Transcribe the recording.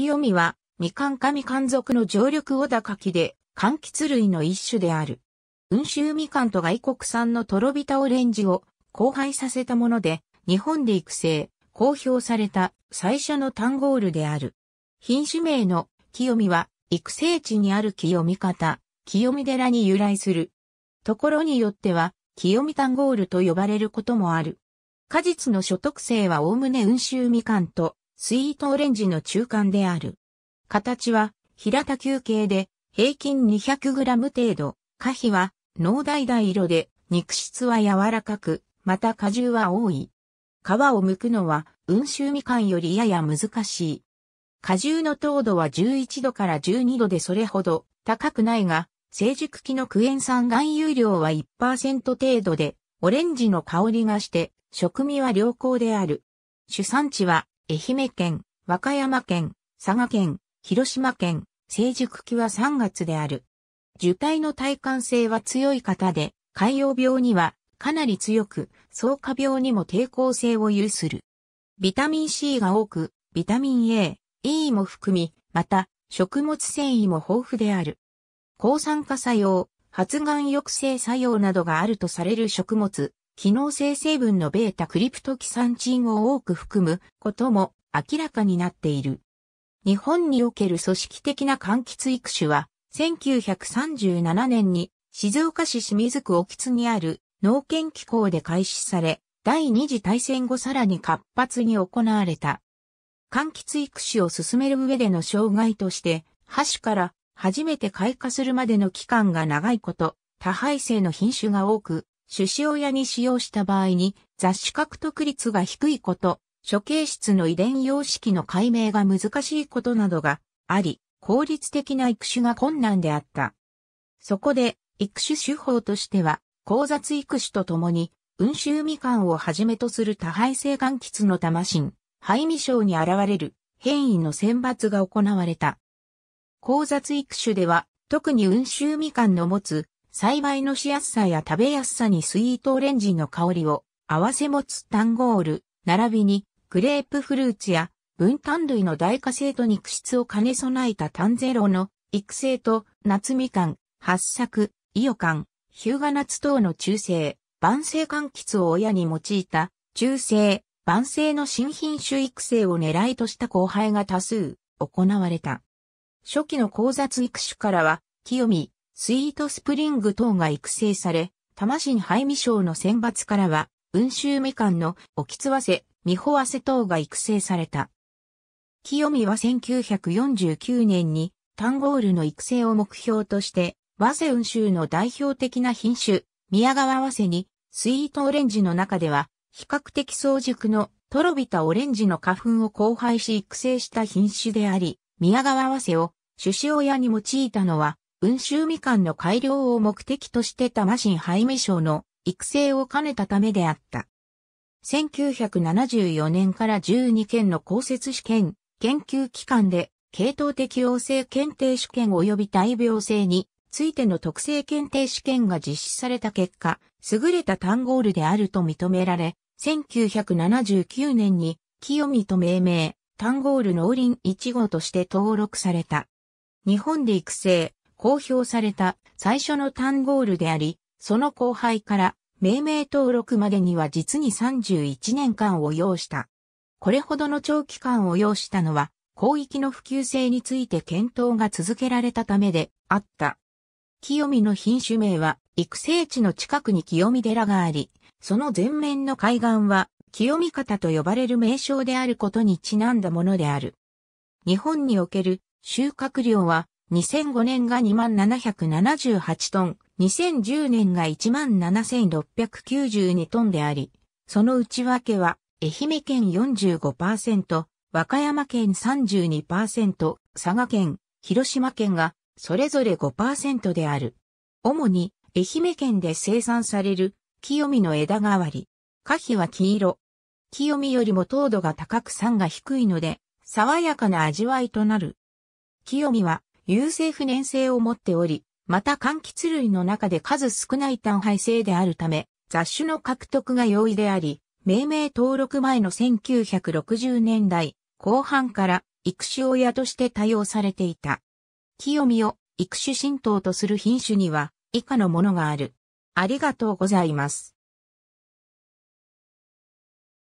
清見は、みかん神ん族の常緑小高木で、柑橘類の一種である。温州みかんと外国産のとろびたオレンジを交配させたもので、日本で育成、公表された最初の単ゴールである。品種名の清見は、育成地にある清見方、清見寺に由来する。ところによっては、清見単ゴールと呼ばれることもある。果実の所得性はおおむね温州みかんとスイートオレンジの中間である。形は平田球形で平均 200g 程度、果皮は濃大々色で肉質は柔らかく、また果汁は多い。皮を剥くのは温州みかんよりやや難しい。果汁の糖度は11度から12度でそれほど高くないが、成熟期のクエン酸含有量は1%程度で、オレンジの香りがして、食味は良好である。主産地は愛媛県、和歌山県、佐賀県、広島県、成熟期は3月である。受胎の耐寒性は強い方で、海洋病にはかなり強く、草加病にも抵抗性を有する。ビタミン C が多く、ビタミン A、E も含み、また、食物繊維も豊富である。抗酸化作用、発がん抑制作用などがあるとされる食物、機能性成分のベータクリプトキサンチンを多く含むことも明らかになっている。日本における組織的な柑橘育種は、1937年に静岡市清水区沖津にある農研機構で開始され、第二次大戦後さらに活発に行われた。柑橘育種を進める上での障害として、箸から初めて開花するまでの期間が長いこと、多配性の品種が多く、種子親に使用した場合に雑種獲得率が低いこと、処刑室の遺伝様式の解明が難しいことなどがあり、効率的な育種が困難であった。そこで、育種手法としては、交雑育種とともに、温州みかんをはじめとする多配性柑橘の魂、肺未症に現れる変異の選抜が行われた。交雑育種では、特に温州みかんの持つ栽培のしやすさや食べやすさにスイートオレンジの香りを合わせ持つタンゴール、並びにグレープフルーツや分担類の大化成と肉質を兼ね備えたタンゼロの育成と夏みかん、八作、イオカン、ヒューガナツ等の中性、万世柑橘を親に用いた中性、万世の新品種育成を狙いとした交配が多数行われた。初期の交雑育種からは、清見、スイートスプリング等が育成され、多摩新ハイミ賞の選抜からは、温州みかんの沖津わせ、美穂わせ等が育成された。清美は1949年にタンゴールの育成を目標として、和瀬温州の代表的な品種、宮川和瀬に、スイートオレンジの中では、比較的早熟のとろびたオレンジの花粉を交配し育成した品種であり、宮川和瀬を種子親に用いたのは、温州みかんの改良を目的として魂ハイメ省の育成を兼ねたためであった。1974年から12件の公設試験、研究機関で、系統適応性検定試験及び大病性についての特性検定試験が実施された結果、優れた単ゴールであると認められ、1979年に清見と命名、単ゴール農林1号として登録された。日本で育成、公表された最初の単ゴールであり、その後輩から命名登録までには実に31年間を要した。これほどの長期間を要したのは、広域の普及性について検討が続けられたためであった。清見の品種名は、育成地の近くに清見寺があり、その前面の海岸は、清見方と呼ばれる名称であることにちなんだものである。日本における収穫量は2005年が2778トン、2010年が17692トンであり、その内訳は、愛媛県45%、和歌山県32%、佐賀県、広島県が、それぞれ5%である。主に、愛媛県で生産される、清見の枝代わり。花皮は黄色。清見よりも糖度が高く酸が低いので、爽やかな味わいとなる。清見は、優性不燃性を持っており、また柑橘類の中で数少ない単配性であるため、雑種の獲得が容易であり、命名登録前の1960年代後半から育種親として多用されていた。清見を育種浸透とする品種には以下のものがある。ありがとうございます。